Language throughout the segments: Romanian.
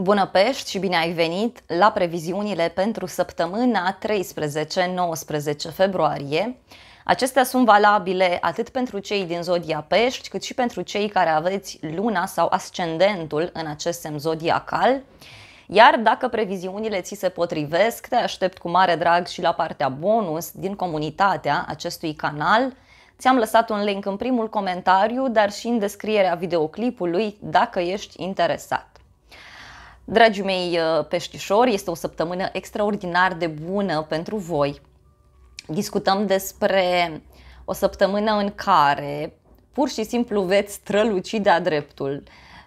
Bună Pești și bine ai venit la previziunile pentru săptămâna 13-19 februarie. Acestea sunt valabile atât pentru cei din zodia Pești, cât și pentru cei care aveți luna sau ascendentul în acest semn zodiacal. Iar dacă previziunile ți se potrivesc, te aștept cu mare drag și la partea bonus din comunitatea acestui canal. Ți-am lăsat un link în primul comentariu, dar și în descrierea videoclipului dacă ești interesat. Dragii mei uh, peștișori, este o săptămână extraordinar de bună pentru voi. Discutăm despre o săptămână în care pur și simplu veți străluci de-a dreptul.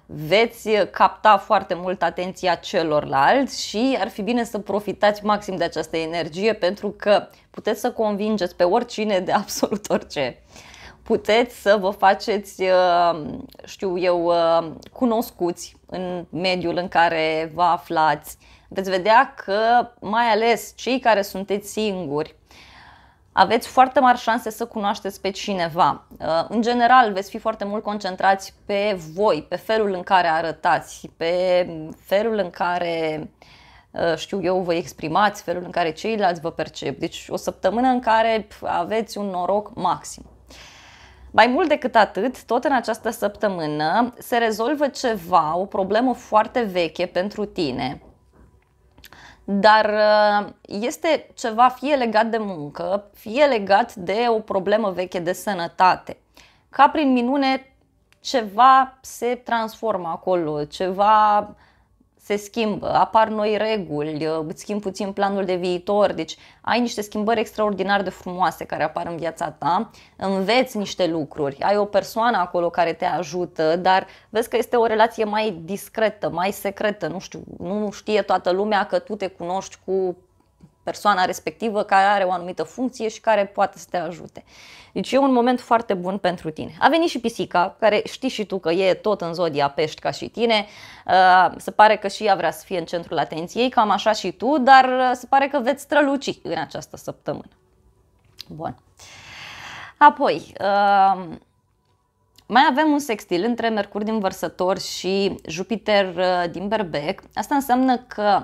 Veți capta foarte mult atenția celorlalți și ar fi bine să profitați maxim de această energie pentru că puteți să convingeți pe oricine de absolut orice. Uh, puteți să vă faceți, uh, știu eu, uh, cunoscuți în mediul în care vă aflați. Veți vedea că, mai ales cei care sunteți singuri, aveți foarte mari șanse să cunoașteți pe cineva. Uh, în general, veți fi foarte mult concentrați pe voi, pe felul în care arătați, pe felul în care știu eu, vă exprimați, felul în care ceilalți vă percep. Deci o săptămână în care aveți un noroc maxim. Mai mult decât atât, tot în această săptămână se rezolvă ceva, o problemă foarte veche pentru tine, dar uh, este ceva fie legat de muncă, fie legat de o problemă veche de sănătate. Ca prin minune, ceva se transformă acolo, ceva se schimbă, apar noi reguli, uh, îți schimbi puțin planul de viitor, deci ai niște schimbări extraordinar de frumoase care apar în viața ta, înveți niște lucruri, ai o persoană acolo care te ajută, dar vezi că este o relație mai discretă, mai secretă, nu știu, nu știe toată lumea că tu te cunoști cu persoana respectivă care are o anumită funcție și care poate să te ajute. Deci e un moment foarte bun pentru tine. A venit și pisica, care știi și tu că e tot în zodia pești ca și tine. Uh, se pare că și ea vrea să fie în centrul atenției, cam așa și tu, dar uh, se pare că veți străluci în această săptămână. Bun. Apoi, uh, mai avem un sextil între Mercur din Vărsător și Jupiter din Berbec. Asta înseamnă că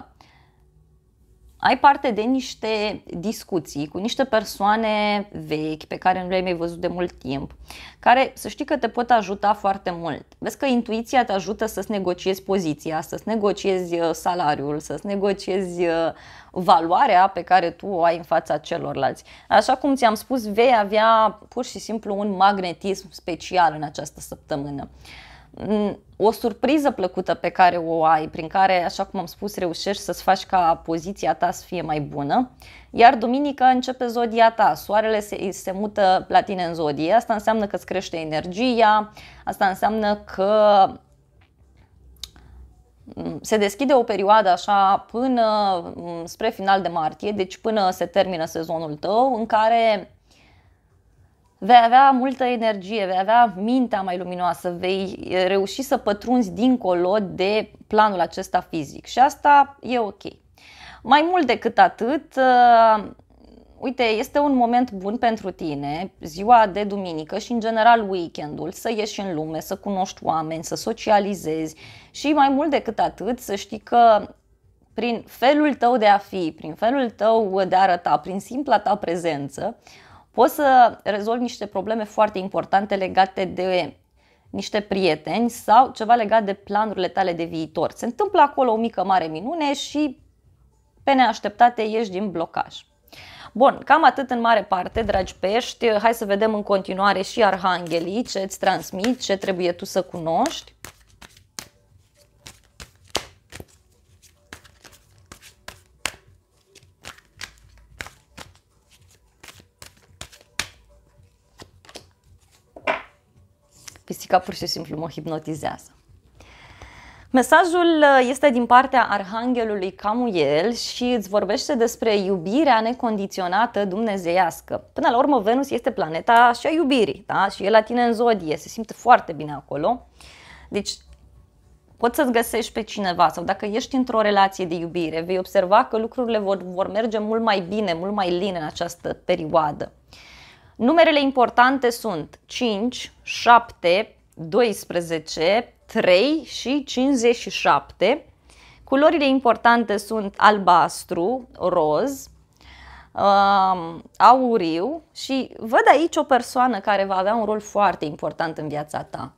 ai parte de niște discuții cu niște persoane vechi pe care nu le-ai mai văzut de mult timp, care să știi că te pot ajuta foarte mult. Vezi că intuiția te ajută să-ți negociezi poziția, să-ți negociezi uh, salariul, să-ți negociezi uh, valoarea pe care tu o ai în fața celorlalți. Așa cum ți-am spus, vei avea pur și simplu un magnetism special în această săptămână mm, o surpriză plăcută pe care o ai, prin care, așa cum am spus, reușești să-ți faci ca poziția ta să fie mai bună. Iar duminică începe zodia ta, soarele se, se mută la tine în zodie, asta înseamnă că îți crește energia, asta înseamnă că mm, se deschide o perioadă așa până mm, spre final de martie, deci până se termină sezonul tău, în care vei avea multă energie, vei avea mintea mai luminoasă, vei eh, reuși să pătrunzi dincolo de planul acesta fizic și asta e ok. Mai mult decât atât, eh, uite, este un moment bun pentru tine, ziua de duminică și în general weekendul, să ieși în lume, să cunoști oameni, să socializezi și mai mult decât atât să știi că prin felul tău de a fi, prin felul tău de a arăta, prin simpla ta prezență, uh, poți să rezolvi niște probleme foarte importante legate de niște prieteni sau ceva legat de planurile tale de viitor. Se întâmplă acolo o mică mare minune și pe neașteptate ieși din blocaj. Bun, cam atât în mare parte, dragi pești. Hai să vedem în continuare și arhanghelii, ce îți transmit, ce trebuie tu să cunoști. statistica pur și simplu mă hipnotizează. Mesajul uh, este din partea Arhanghelului Camuel și îți vorbește despre iubirea necondiționată dumnezeiască. Până la urmă, Venus este planeta și a iubirii, da? și e la tine în zodie, se simte foarte bine acolo. Deci, poți să-ți găsești pe cineva sau dacă ești într-o relație de iubire, vei observa că lucrurile vor, vor merge mult mai bine, mult mai lin în această perioadă. Numerele importante sunt 5, 7, 12, 3 și 57. Culorile importante sunt albastru, roz, um, auriu și văd aici o persoană care va avea un rol foarte important în viața ta.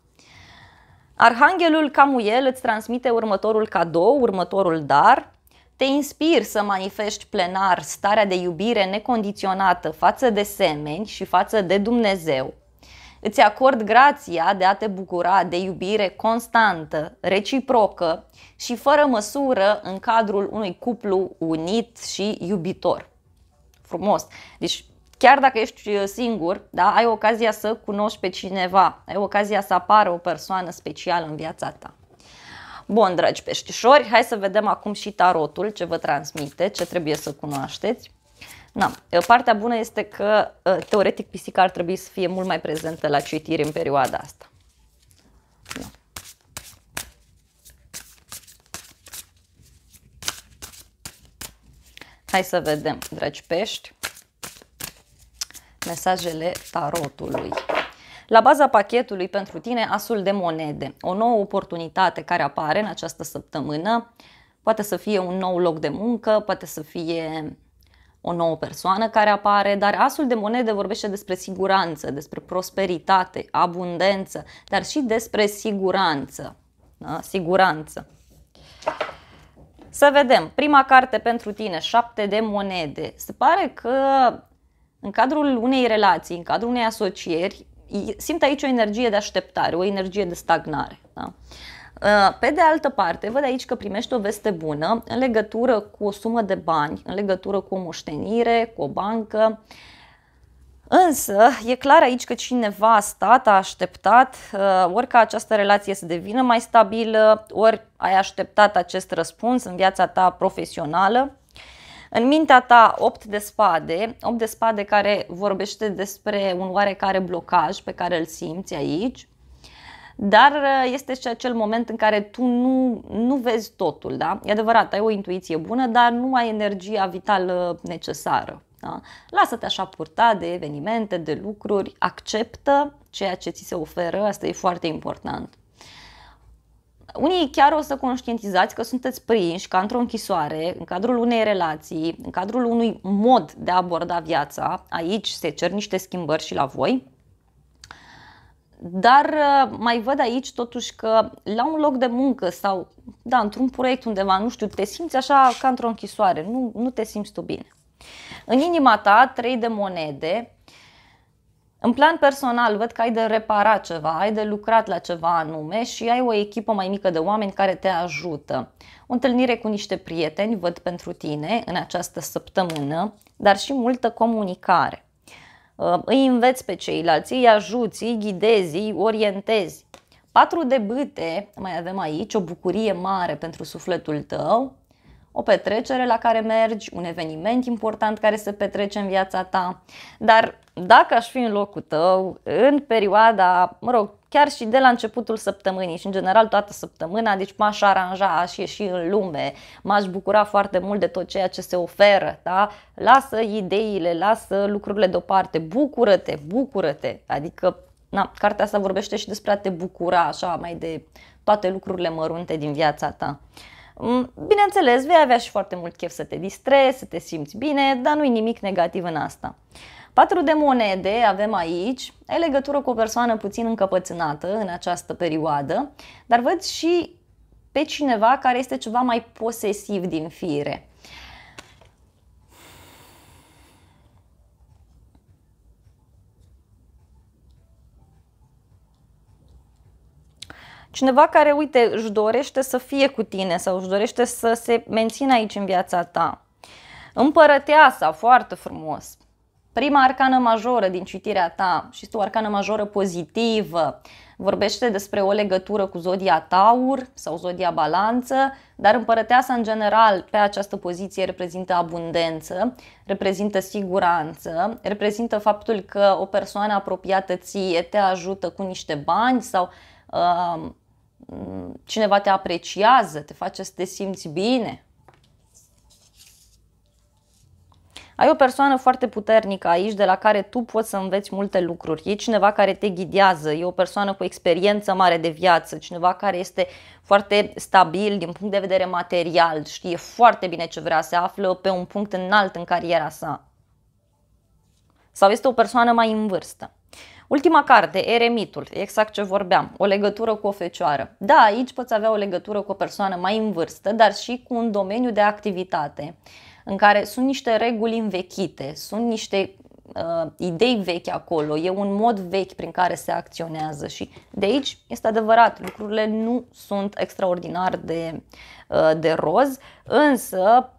Arhanghelul Camuel îți transmite următorul cadou, următorul dar, te inspir să manifesti plenar starea de iubire necondiționată față de semeni și față de Dumnezeu. Îți acord grația de a te bucura de iubire constantă, reciprocă și fără măsură în cadrul unui cuplu unit și iubitor. Frumos! Deci chiar dacă ești uh, singur, da, ai ocazia să cunoști pe cineva, ai ocazia să apară o persoană specială în viața ta. Bun, dragi peștișori, hai să vedem acum și tarotul, ce vă transmite, ce trebuie să cunoașteți. Na, eh, partea bună este că, eh, teoretic, pisica ar trebui să fie mult mai prezentă la citire în perioada asta. Na. Hai să vedem, dragi pești, mesajele tarotului. La baza pachetului pentru tine asul de monede, o nouă oportunitate care apare în această săptămână, poate să fie un nou loc de muncă, poate să fie o nouă persoană care apare, dar asul de monede vorbește despre siguranță, despre prosperitate, abundență, dar și despre siguranță. Da? Siguranță. Să vedem. Prima carte pentru tine, șapte de monede. Se pare că în cadrul unei relații, în cadrul unei asocieri, simt aici o energie de așteptare, o energie de stagnare. Da? Uh, pe de altă parte, văd aici că primești o veste bună în legătură cu o sumă de bani, în legătură cu o moștenire, cu o bancă, Însă, e clar aici că cineva a stat, a așteptat, uh, ori ca această relație să devină mai stabilă, ori ai așteptat acest răspuns în viața ta profesională, în mintea ta 8 de spade, 8 de spade care vorbește despre un oarecare blocaj pe care îl simți aici, dar uh, este și acel moment în care tu nu, nu vezi totul, da? E adevărat, ai o intuiție bună, dar nu ai energia vitală necesară. Da? Lasă-te așa purta de evenimente, de lucruri, acceptă ceea ce ți se oferă, asta e foarte important. Unii chiar o să conștientizați că sunteți prinși ca într-o închisoare, în cadrul unei relații, în cadrul unui mod de a aborda viața. Aici se cer niște schimbări și la voi. Dar uh, mai văd aici totuși că la un loc de muncă sau, da, într-un proiect undeva, nu știu, te simți așa ca într-o închisoare, nu, nu te simți tu bine. În inima ta, trei de monede, în plan personal, văd că ai de reparat ceva, ai de lucrat la ceva anume și ai o echipă mai mică de oameni care te ajută. O întâlnire cu niște prieteni văd pentru tine în această săptămână, dar și multă comunicare. Uh, îi înveți pe ceilalți, îi ajuți, îi ghidezi, îi orientezi. Patru de bâte, mai avem aici, o bucurie mare pentru sufletul tău, o petrecere la care mergi, un eveniment important care se petrece în viața ta. Dar dacă aș fi în locul tău, în perioada, mă rog, chiar și de la începutul săptămânii și în general toată săptămâna, deci m-aș aranja, aș ieși în lume, m-aș bucura foarte mult de tot ceea ce se oferă, da? Lasă ideile, lasă lucrurile deoparte, bucură-te, bucură-te, adică Na, cartea asta vorbește și despre a te bucura așa mai de toate lucrurile mărunte din viața ta. Uh, Mm, bineînțeles, vei avea și foarte mult chef să te distrezi, să te simți bine, dar nu-i nimic negativ în asta. Patru de monede avem aici, e legătură cu o persoană puțin încăpățânată în această perioadă, dar văd și pe cineva care este ceva mai posesiv din fire. Cineva care, uite, își dorește să fie cu tine sau își dorește să se mențină aici în viața ta. Împărăteasa, foarte frumos. Prima arcană majoră din citirea ta și este o arcană majoră pozitivă. Vorbește despre o legătură cu zodia Taur sau zodia Balanță, dar împărăteasa în general pe această poziție reprezintă abundență, reprezintă siguranță, reprezintă faptul că o persoană apropiată ție te ajută cu niște bani sau cineva te apreciază, te face să te simți bine. Ai o persoană foarte puternică aici de la care tu poți să înveți multe lucruri. E cineva care te ghidează, e o persoană cu experiență mare de viață, cineva care este foarte stabil din punct de vedere material, știe foarte bine ce vrea, se află pe un punct înalt în cariera sa. Sau este o persoană mai în vârstă. Ultima carte, Eremitul, exact ce vorbeam, o legătură cu o fecioară. Da, aici poți avea o legătură cu o persoană mai în vârstă, dar și cu un domeniu de activitate în care sunt niște reguli învechite, sunt niște uh, idei vechi acolo, e un mod vechi prin care se acționează și de aici este adevărat, lucrurile nu sunt extraordinar de, uh, de roz, însă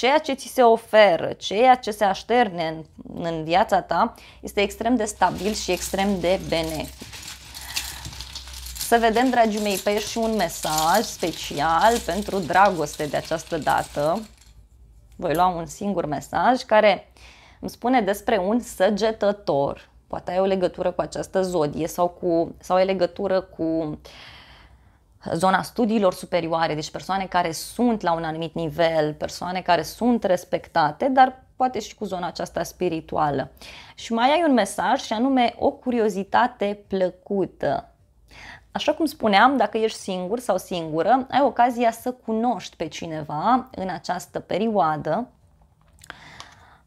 ceea ce ți se oferă, ceea ce se așterne în, în viața ta, este extrem de stabil și extrem de benefic. Să vedem, dragii mei, pe și un mesaj special pentru dragoste de această dată. Voi lua un singur mesaj care îmi spune despre un săgetător. Poate ai o legătură cu această zodie sau, cu, sau ai legătură cu uh, zona studiilor superioare, deci persoane care sunt la un anumit nivel, persoane care sunt respectate, dar poate și cu zona aceasta spirituală. Și mai ai un mesaj și anume o curiozitate plăcută. Așa cum spuneam, dacă ești singur sau singură, ai ocazia să cunoști pe cineva în această perioadă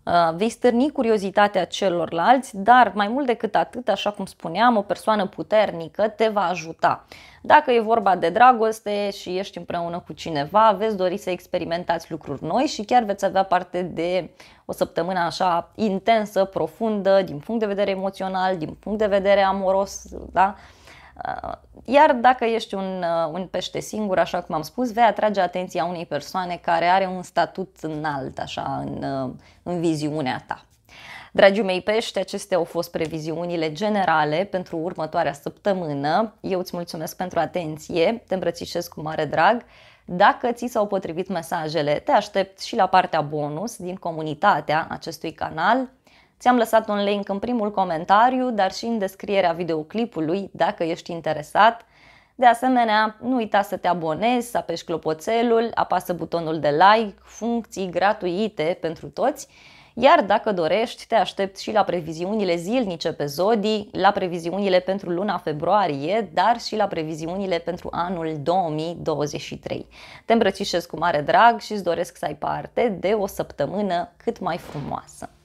Uh, vei stârni curiozitatea celorlalți, dar mai mult decât atât, așa cum spuneam, o persoană puternică te va ajuta. Dacă e vorba de dragoste și ești împreună cu cineva, veți dori să experimentați lucruri noi și chiar veți avea parte de o săptămână așa intensă, profundă, din punct de vedere emoțional, din punct de vedere amoros, da? Uh, Uh, iar dacă ești un, uh, un pește singur, așa cum am spus, vei atrage atenția unei persoane care are un statut înalt, așa, în, uh, în viziunea ta. Dragii mei pești, acestea au fost previziunile generale pentru următoarea săptămână. Eu îți mulțumesc pentru atenție, te îmbrățișez cu mare drag. Dacă ți s-au potrivit mesajele, te aștept și la partea bonus din comunitatea acestui canal. Ți-am lăsat un link în primul comentariu, dar și în descrierea videoclipului, dacă ești interesat. De asemenea, nu uita să te abonezi, să apeși clopoțelul, apasă butonul de like, funcții gratuite pentru toți. Iar dacă dorești, te aștept și la previziunile zilnice pe zodii, la previziunile pentru luna februarie, dar și la previziunile pentru anul 2023. Te îmbrățișez cu mare drag și îți doresc să ai parte de o săptămână cât mai frumoasă.